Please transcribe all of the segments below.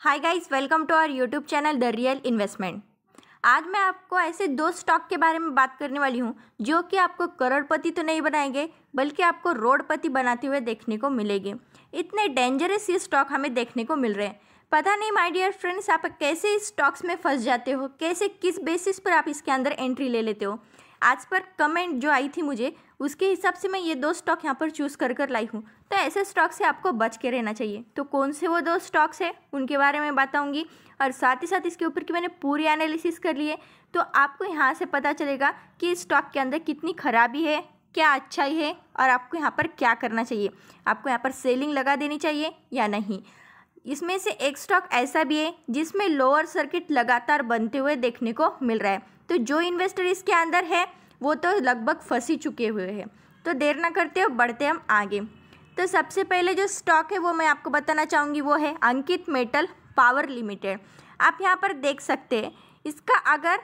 hi guys welcome to our YouTube channel the real investment आज मैं आपको ऐसे दो स्टॉक के बारे में बात करने वाली हूँ जो कि आपको करोड़पति तो नहीं बनाएंगे बल्कि आपको रोडपति बनाते हुए देखने को मिलेंगे इतने डेंजरस ये स्टॉक हमें देखने को मिल रहे हैं पता नहीं माय डियर फ्रेंड्स आप कैसे इस स्टॉक्स में फंस जाते हो कैसे किस बेसिस पर आप इसके अंदर एंट्री ले लेते हो आज पर कमेंट जो आई थी मुझे उसके हिसाब से मैं ये दो स्टॉक यहाँ पर चूज़ कर कर लाई हूँ तो ऐसे स्टॉक से आपको बच के रहना चाहिए तो कौन से वो दो स्टॉक्स हैं उनके बारे में बताऊँगी और साथ ही साथ इसके ऊपर की मैंने पूरी एनालिसिस कर ली है तो आपको यहाँ से पता चलेगा कि इस स्टॉक के अंदर कितनी खराबी है क्या अच्छाई है और आपको यहाँ पर क्या करना चाहिए आपको यहाँ पर सेलिंग लगा देनी चाहिए या नहीं इसमें से एक स्टॉक ऐसा भी है जिसमें लोअर सर्किट लगातार बनते हुए देखने को मिल रहा है तो जो इन्वेस्टर इसके अंदर है वो तो लगभग फंसी चुके हुए हैं तो देर ना करते हो बढ़ते हम आगे तो सबसे पहले जो स्टॉक है वो मैं आपको बताना चाहूँगी वो है अंकित मेटल पावर लिमिटेड आप यहाँ पर देख सकते हैं इसका अगर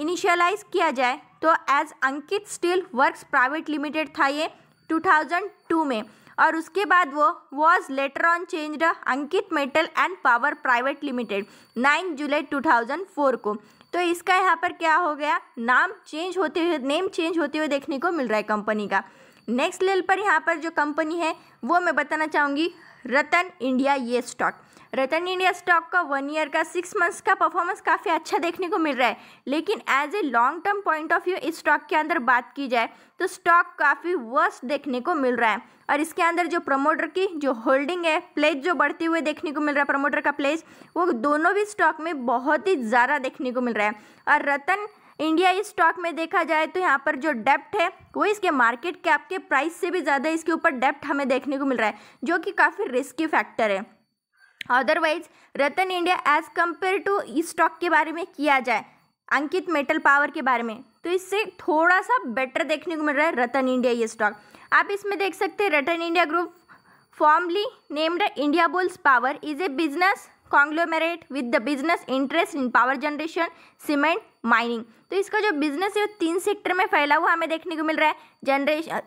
इनिशियलाइज किया जाए तो as Ankit steel works private limited था ये 2002 में और उसके बाद वो was later on change Ankit metal and power private limited 9 जुलाई 2004 को तो इसका यहाँ पर क्या हो गया नाम चेंज होते हुए नेम चेंज होते हुए देखने को मिल रहा है कंपनी का नेक्स्ट लेवल पर यहाँ पर जो कंपनी है वो मैं बताना चाहूँगी रतन इंडिया ये स्टॉक रतन इंडिया स्टॉक का वन ईयर का सिक्स मंथ्स का परफॉर्मेंस काफ़ी अच्छा देखने को मिल रहा है लेकिन as a long term point of view इस स्टॉक के अंदर बात की जाए तो स्टॉक काफ़ी वर्स्ट देखने को मिल रहा है और इसके अंदर जो प्रमोटर की जो होल्डिंग है प्लेज जो बढ़ते हुए देखने को मिल रहा है प्रमोटर का प्लेज वो दोनों भी स्टॉक में बहुत ही ज़्यादा देखने को मिल रहा है और रतन इंडिया इस स्टॉक में देखा जाए तो यहाँ पर जो डेप्ट है वो इसके मार्केट कैप के प्राइस से भी ज़्यादा इसके ऊपर डेप्ट हमें देखने को मिल रहा है जो कि काफ़ी रिस्की फैक्टर है otherwise Ratan India as compare to इस स्टॉक के बारे में किया जाए अंकित मेटल पावर के बारे में तो इससे थोड़ा सा बेटर देखने को मिल रहा है रतन इंडिया ये स्टॉक आप इसमें देख सकते हैं Ratan India group formerly named India bulls power is a business conglomerate with the business interest in power generation cement mining तो इसका जो बिजनेस है वो तीन सेक्टर में फैला हुआ हमें देखने को मिल रहा है generation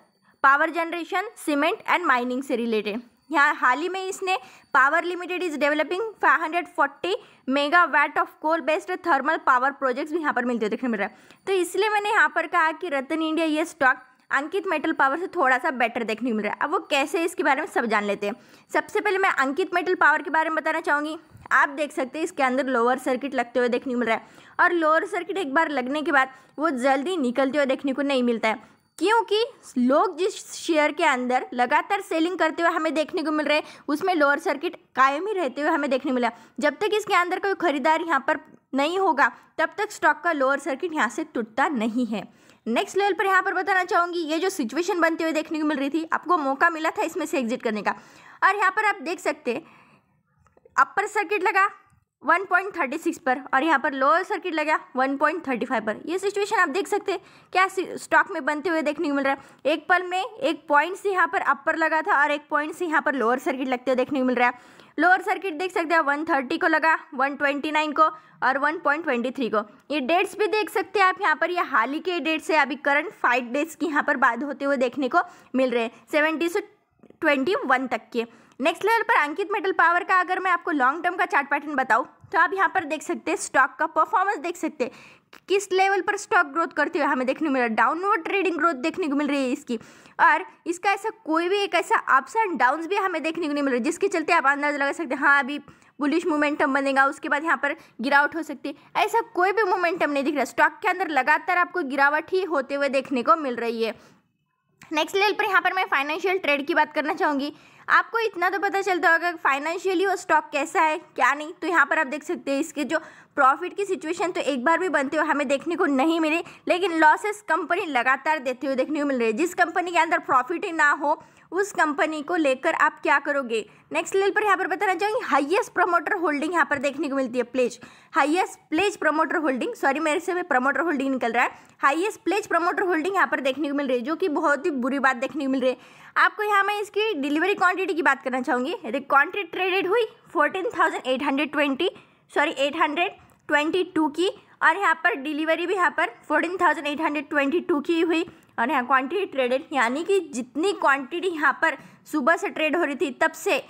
power generation cement and mining से रिलेटेड यहाँ हाल ही में इसने power limited is developing 540 megawatt of coal based thermal power projects भी यहाँ पर मिलते देखने मिल रहा है तो इसलिए मैंने यहाँ पर कहा कि रतन इंडिया ये स्टॉक अंकित मेटल पावर से थोड़ा सा बेटर देखने को मिल रहा है अब वो कैसे इसके बारे में सब जान लेते हैं सबसे पहले मैं अंकित मेटल पावर के बारे में बताना चाहूँगी आप देख सकते हैं इसके अंदर लोअर सर्किट लगते हुए देखने को मिल रहा है और लोअर सर्किट एक बार लगने के बाद वो जल्दी निकलते हुए देखने को नहीं मिलता है क्योंकि लोग जिस शेयर के अंदर लगातार सेलिंग करते हुए हमें देखने को मिल रहे हैं उसमें लोअर सर्किट कायम ही रहते हुए हमें देखने मिला जब तक इसके अंदर कोई खरीदार यहाँ पर नहीं होगा तब तक स्टॉक का लोअर सर्किट यहाँ से टूटता नहीं है नेक्स्ट लेवल पर यहाँ पर बताना चाहूँगी ये जो सिचुएशन बनते हुए देखने को मिल रही थी आपको मौका मिला था इसमें से एग्जिट करने का और यहाँ पर आप देख सकते अपर सर्किट लगा 1.36 पर और यहाँ पर लोअर सर्किट लगा 1.35 पर ये सिचुएशन आप देख सकते हैं क्या स्टॉक में बनते हुए देखने को मिल रहा है एक पल में एक पॉइंट से यहाँ पर अपर लगा था और एक पॉइंट से यहाँ पर लोअर सर्किट लगते हुए देखने को मिल रहा है लोअर सर्किट देख सकते हैं 130 को लगा 129 को और 1.23 को ये डेट्स भी देख सकते हैं आप यहाँ पर ये हाल ही के डेट्स है अभी करंट फाइव डेट्स की यहाँ पर बात होते हुए देखने को मिल रहे हैं सेवेंटी से ट्वेंटी वन तक के नेक्स्ट लेवल पर अंकित मेटल पावर का अगर मैं आपको लॉन्ग टर्म का चार्ट पैटर्न बताऊँ तो आप यहाँ पर देख सकते हैं स्टॉक का परफॉर्मेंस देख सकते हैं किस लेवल पर स्टॉक ग्रोथ करते हुए हमें देखने को मिल रहा है डाउनवर्ड ट्रेडिंग ग्रोथ देखने को मिल रही है इसकी और इसका ऐसा कोई भी एक ऐसा अप्स एंड डाउन भी हमें देखने को नहीं मिल रहा जिसके चलते आप अंदाजा लगा सकते हैं हाँ अभी बुलिश मोमेंटम बनेगा उसके बाद यहाँ पर गिरावट हो सकती है ऐसा कोई भी मोमेंटम नहीं दिख रहा स्टॉक के अंदर लगातार आपको गिरावट ही होते हुए देखने को मिल रही है नेक्स्ट लेवल पर यहाँ पर मैं फाइनेंशियल ट्रेड की बात करना चाहूँगी आपको इतना तो पता चलता होगा फाइनेंशियली वो स्टॉक कैसा है क्या नहीं तो यहाँ पर आप देख सकते हैं इसके जो प्रॉफिट की सिचुएशन तो एक बार भी बनते हुए हमें देखने को नहीं मिली लेकिन लॉसेस कंपनी लगातार देते हुए देखने को मिल रही है जिस कंपनी के अंदर प्रॉफिट ही ना हो उस कंपनी को लेकर आप क्या करोगे नेक्स्ट लेवल पर यहाँ पर बताना चाहूँगी हाईएस्ट प्रमोटर होल्डिंग यहाँ पर देखने को मिलती है pledge highest pledge promoter holding sorry मेरे से प्रमोटर होल्डिंग निकल रहा है हाईएस्ट प्लेज प्रमोटर होल्डिंग यहाँ पर देखने को मिल रही है जो कि बहुत ही बुरी बात देखने को मिल रही है आपको यहाँ मैं इसकी डिलीवरी क्वांटिटी की बात करना चाहूँगी क्वांटिटी ट्रेडेड हुई fourteen thousand eight hundred twenty sorry eight hundred twenty two की और यहाँ पर डिलीवरी भी यहाँ पर fourteen thousand eight hundred twenty two की हुई और यहाँ क्वांटिटी ट्रेडेड यानी कि जितनी क्वांटिटी यहाँ पर सुबह से ट्रेड हो रही थी तब से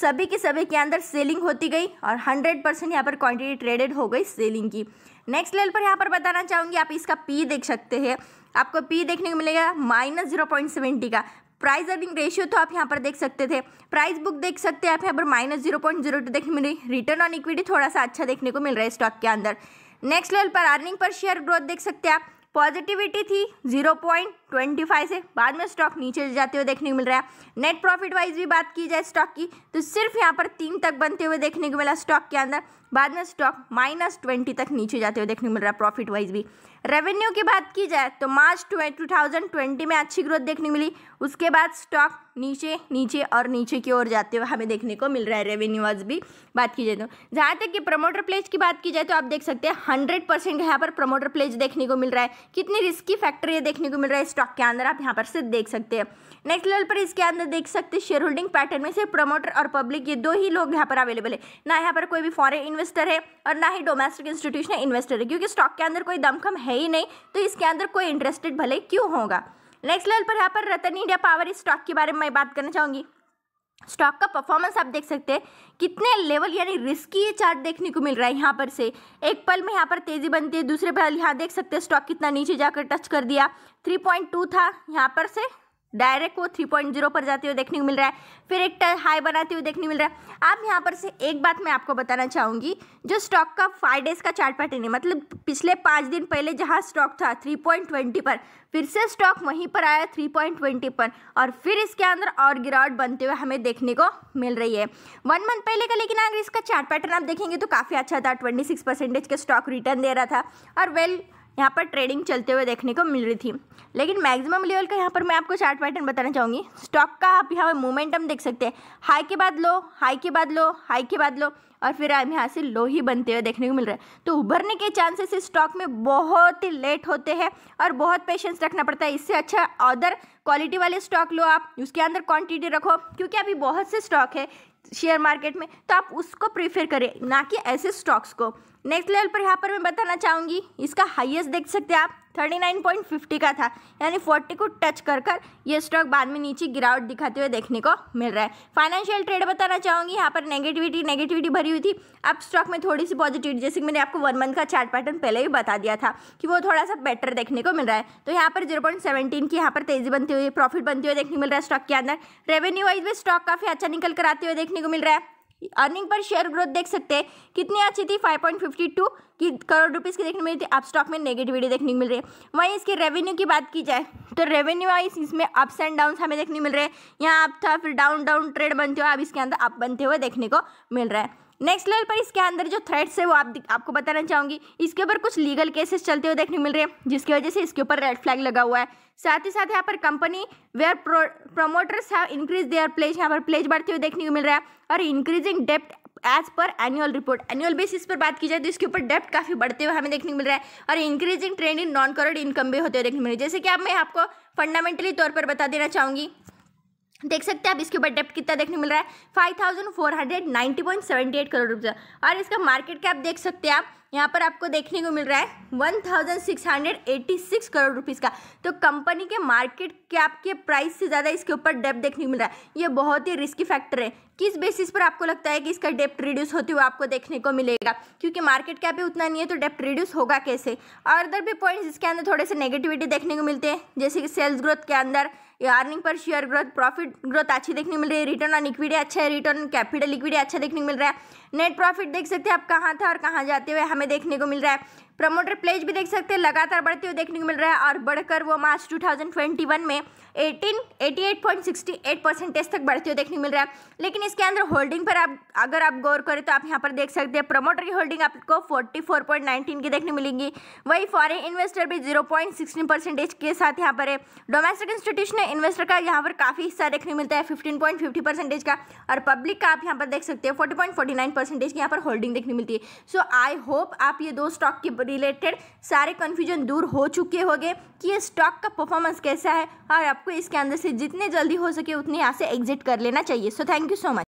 सभी के सभी के अंदर सेलिंग होती गई और हंड्रेड परसेंट यहाँ पर क्वांटिटी ट्रेडेड हो गई सेलिंग की नेक्स्ट लेवल पर यहाँ पर बताना चाहूँगी आप इसका पी देख सकते हैं आपको पी देखने को मिलेगा माइनस जीरो पॉइंट सेवेंटी का प्राइस अर्निंग रेशियो तो आप यहाँ पर देख सकते थे प्राइस बुक देख सकते हैं आप यहाँ पर minus zero point zero two देखने मिली रिटर्न ऑन इक्विटी थोड़ा सा अच्छा देखने को मिल रहा है स्टॉक के अंदर नेक्स्ट लेवल पर अर्निंग पर शेयर ग्रोथ देख सकते हैं आप पॉजिटिविटी थी जीरो पॉइंट ट्वेंटी फाइव से बाद में स्टॉक नीचे जाते हुए देखने को मिल रहा है नेट प्रॉफिट वाइज भी बात की जाए स्टॉक की तो सिर्फ यहाँ पर तीन तक बनते हुए देखने को मिला स्टॉक के अंदर बाद में स्टॉक माइनस ट्वेंटी तक नीचे जाते हुए देखने को मिल रहा है प्रॉफिट वाइज भी रेवेन्यू की बात की जाए तो मार्च टू थाउजेंड ट्वेंटी में अच्छी ग्रोथ देखने मिली उसके बाद स्टॉक नीचे नीचे और नीचे की ओर जाते हुए हमें देखने को मिल रहा है रेवेन्यू वाइज भी बात की जाए तो जहाँ तक कि प्रमोटर प्लेज की बात की जाए तो आप देख सकते हैं हंड्रेड परसेंट यहाँ पर प्रमोटर प्लेज देखने को मिल रहा है कितनी रिस्की फैक्टर ये देखने को मिल रहा है स्टॉक के अंदर आप यहाँ पर से देख सकते हैं नेक्स्ट लेवल पर इसके अंदर देख सकते हैं शेयर होल्डिंग पैटर्न में से प्रमोटर और पब्लिक ये दो ही लोग यहाँ पर अवेलेबल है ना यहाँ पर कोई भी फॉरेन इन्वेस्टर है और ना ही डोमेस्टिक इंस्टीट्यूशनल इन्वेस्टर है क्योंकि स्टॉक के अंदर कोई दमखम है ही नहीं तो इसके अंदर कोई इंटरेस्टेड भले क्यों होगा नेक्स्ट लेवल पर यहाँ पर रतन इंडिया पावर स्टॉक के बारे में बात करना चाहूँगी स्टॉक का परफॉर्मेंस आप देख सकते हैं कितने लेवल यानी रिस्की ये चार्ट देखने को मिल रहा है यहाँ पर से एक पल में यहाँ पर तेजी बनती है दूसरे पल यहाँ देख सकते हैं स्टॉक कितना नीचे जाकर टच कर दिया 3.2 था यहाँ पर से डायरेक्ट वो थ्री पॉइंट जीरो पर जाते हुए देखने को मिल रहा है फिर एक हाई बनाते हुए देखने को मिल रहा है आप यहाँ पर से एक बात मैं आपको बताना चाहूँगी जो स्टॉक का फाइव डेज का चार्ट पैटर्न है मतलब पिछले पाँच दिन पहले जहाँ स्टॉक था थ्री पॉइंट ट्वेंटी पर फिर से स्टॉक वहीं पर आया थ्री पॉइंट ट्वेंटी पर और फिर इसके अंदर और गिरावट बनते हुए हमें देखने को मिल रही है वन मंथ पहले का लेकिन अगर इसका चार्ट पैटर्न आप देखेंगे तो काफ़ी अच्छा था ट्वेंटी सिक्स परसेंटेज के स्टॉक रिटर्न दे रहा था और वेल well, यहाँ पर ट्रेडिंग चलते हुए देखने को मिल रही थी लेकिन मैक्सिमम लेवल का यहाँ पर मैं आपको चार्ट पैटर्न बताना चाहूँगी स्टॉक का आप यहाँ पर मोमेंटम देख सकते हैं हाई के बाद लो हाई के बाद लो हाई के बाद लो और फिर हम यहाँ से लो ही बनते हुए देखने को मिल रहा है तो उभरने के चांसेस इस स्टॉक में बहुत ही लेट होते हैं और बहुत पेशेंस रखना पड़ता है इससे अच्छा अदर क्वालिटी वाले स्टॉक लो आप उसके अंदर क्वान्टिटी रखो क्योंकि अभी बहुत से स्टॉक है शेयर मार्केट में तो आप उसको प्रीफर करें ना कि ऐसे स्टॉक्स को नेक्स्ट लेवल पर यहाँ पर मैं बताना चाहूँगी इसका हाईएस्ट देख सकते हैं आप 39.50 का था यानी 40 को टच कर कर ये स्टॉक बाद में नीचे गिरावट दिखाते हुए देखने को मिल रहा है फाइनेंशियल ट्रेड बताना चाहूँगी यहाँ पर नेगेटिविटी नेगेटिविटी भरी हुई थी अब स्टॉक में थोड़ी सी पॉजिटिविटी जैसे कि मैंने आपको वन मंथ का चार्ट पैटर्न पहले ही बता दिया था कि वो थोड़ा सा बेटर देखने को मिल रहा है तो यहाँ पर जीरो की यहाँ पर तेजी बनती हुई प्रॉफिट बनती हुई देखने को मिल रहा है स्टॉक के अंदर रेवेन्यू वाइज भी स्टॉक काफ़ी अच्छा निकल कर आते हुए देखने को मिल रहा है अर्निंग पर शेयर ग्रोथ देख सकते हैं कितनी अच्छी थी 5.52 की करोड़ रुपीस की देखने को मिली थी आप स्टॉक में नेगेटिविटी देखने को मिल रही है वहीं इसके रेवेन्यू की बात की जाए तो रेवेन्यू वाइज इसमें अप्स एंड डाउन हमें देखने मिल रहे हैं यहाँ अप था फिर डाउन डाउन ट्रेड बनते हुए अब इसके अंदर अप बनते हुए देखने को मिल रहा है नेक्स्ट लेवल पर इसके अंदर जो थ्रेड्स है वो आप आपको बताना चाहूँगी इसके ऊपर कुछ लीगल केसेस चलते हुए देखने मिल रहे हैं जिसकी वजह से इसके ऊपर रेड फ्लैग लगा हुआ है साथ ही साथ यहाँ पर company where promoters have increase their pledge यहाँ पर प्लेज बढ़ते हुए देखने को मिल रहा है और इंक्रीजिंग डेप्ट as per annual report annual basis पर बात की जाए तो इसके ऊपर डेप्ट काफी बढ़ते हुए हमें देखने को मिल रहा है और increasing trend in non core income भी होते हुए देखने को मिल रही है जैसे कि अब मैं आपको फंडामेंटली तौर पर बता देना चाहूँगी देख सकते हैं आप इसके ऊपर डेप्ट कितना देखने मिल रहा है five thousand four hundred ninety point seventy eight crore रुपया और इसका मार्केट कैप देख सकते हैं आप यहाँ पर आपको देखने को मिल रहा है 1686 करोड़ रुपीस का तो कंपनी के मार्केट कैप के प्राइस से ज़्यादा इसके ऊपर डेप्ट देखने को मिल रहा है ये बहुत ही रिस्की फैक्टर है किस बेसिस पर आपको लगता है कि इसका डेप्ट रिड्यूस होते हुए आपको देखने को मिलेगा क्योंकि मार्केट कैप ही उतना नहीं है तो डेप्ट रिड्यूस होगा कैसे और अदर भी पॉइंट्स इसके अंदर थोड़े से नेगेटिविटी देखने को मिलते हैं जैसे कि सेल्स ग्रोथ के अंदर अर्निंग पर शेयर ग्रोथ प्रॉफिट ग्रोथ अच्छी देखने मिल रही है रिटर्न ऑन इक्विटी अच्छा है रिटर्न कैपिटल इक्विटी अच्छा देखने मिल रहा है नेट प्रॉफिट देख सकते हैं आप कहाँ था और कहाँ जाते हुए हमें देखने को मिल रहा है प्रमोटर प्लेज भी देख सकते हैं लगातार बढ़ते हुए देखने को मिल रहा है और बढ़कर वो मार्च 2021 में 18 88.68 परसेंटेज तक बढ़ते हुए देखने को मिल रहा है लेकिन इसके अंदर होल्डिंग पर आप अगर आप गौर करें तो आप यहाँ पर देख सकते हैं प्रमोटर की होल्डिंग आपको 44.19 की देखने मिलेंगी वही फ़ॉरन इन्वेस्टर भी 0.16 परसेंटेज के साथ यहाँ पर है डोमेस्टिक इंस्टीट्यूशनल इन्वेस्टर का यहाँ पर काफ़ी हिस्सा देखने मिलता है फिफ्टीन परसेंटेज का और पब्लिक का आप यहाँ पर देख सकते हैं नाइन परसेंटेज की यहाँ पर होल्डिंग देखने मिलती है सो आई होप आप ये दो स्टॉक की रिलेटेड सारे कन्फ्यूजन दूर हो चुके होंगे कि ये स्टॉक का परफॉर्मेंस कैसा है और आपको इसके अंदर से जितने जल्दी हो सके उतने यहाँ से एग्जिट कर लेना चाहिए so thank you so much